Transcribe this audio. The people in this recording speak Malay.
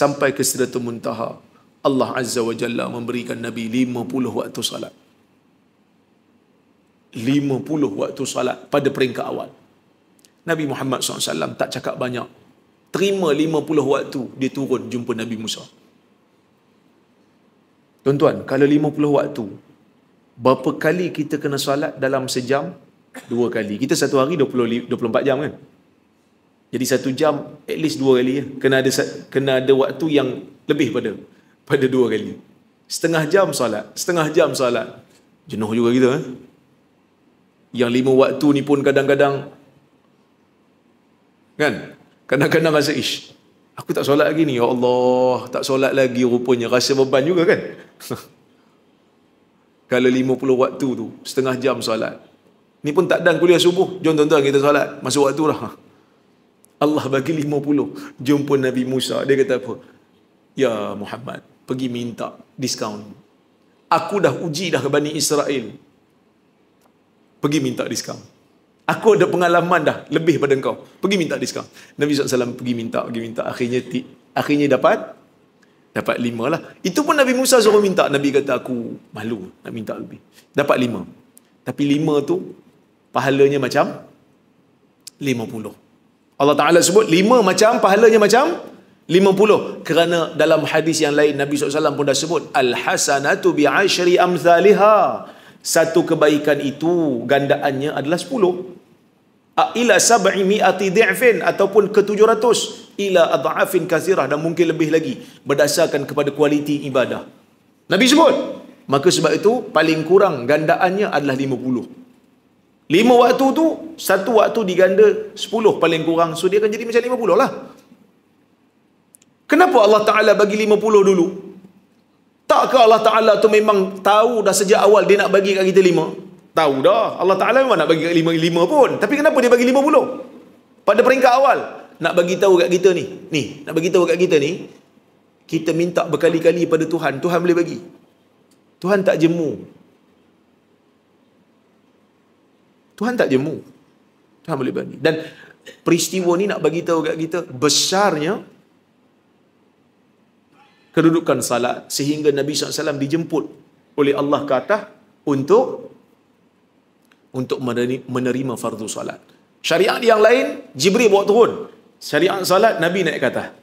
sampai ke sidratul muntaha Allah azza wa jalla memberikan nabi 50 waktu salat 50 waktu salat pada peringkat awal Nabi Muhammad SAW tak cakap banyak terima 50 waktu dia turun jumpa Nabi Musa tuan-tuan kalau 50 waktu berapa kali kita kena salat dalam sejam dua kali kita satu hari 20, 24 jam kan jadi satu jam at least dua kali ya. Kena ada kena ada waktu yang lebih pada pada dua kali. Setengah jam solat, setengah jam solat. Jenuh juga kita eh. Yang lima waktu ni pun kadang-kadang kan? Kadang-kadang rasa ish. Aku tak solat lagi ni. Ya Allah, tak solat lagi rupanya. Rasa beban juga kan? Kalau lima puluh waktu tu, setengah jam solat. Ni pun tak dan kuliah subuh. Jom tuan-tuan kita solat. Masuk waktu lah. Allah bagi lima puluh. jumpa Nabi Musa dia kata apa ya Muhammad pergi minta diskaun aku dah uji dah ke Bani Israel pergi minta diskaun aku ada pengalaman dah lebih pada engkau pergi minta diskaun Nabi SAW pergi minta pergi minta akhirnya ti, akhirnya dapat dapat lima lah itu pun Nabi Musa suruh minta Nabi kata aku malu nak minta lebih dapat lima tapi lima tu pahalanya macam lima puluh Allah Ta'ala sebut lima macam pahalanya macam lima puluh kerana dalam hadis yang lain Nabi SAW pun dah sebut Al-hasanatu bi'ashri amthaliha satu kebaikan itu gandaannya adalah sepuluh ila sab'i mi'ati di'fin ataupun ke ratus ila ad'afin kathirah dan mungkin lebih lagi berdasarkan kepada kualiti ibadah Nabi sebut maka sebab itu paling kurang gandaannya adalah lima puluh Lima waktu tu satu waktu diganda sepuluh paling kurang so dia akan jadi macam puluh lah kenapa Allah Ta'ala bagi lima puluh dulu takkah Allah Ta'ala tu memang tahu dah sejak awal dia nak bagi kat kita lima, tahu dah Allah Ta'ala memang nak bagi kat 5, 5 pun tapi kenapa dia bagi lima puluh? pada peringkat awal nak bagi tahu kat kita ni ni nak bagi tahu kat kita ni kita minta berkali-kali pada Tuhan Tuhan boleh bagi Tuhan tak jemu Tuhan tak jemu. Tuhan boleh berani. Dan peristiwa ni nak bagi tahu kat kita besarnya kedudukan salat sehingga Nabi SAW dijemput oleh Allah ke atas untuk untuk menerima fardu salat. Syariat yang lain, Jibril bawa turun. Syariat salat, Nabi naik ke atas.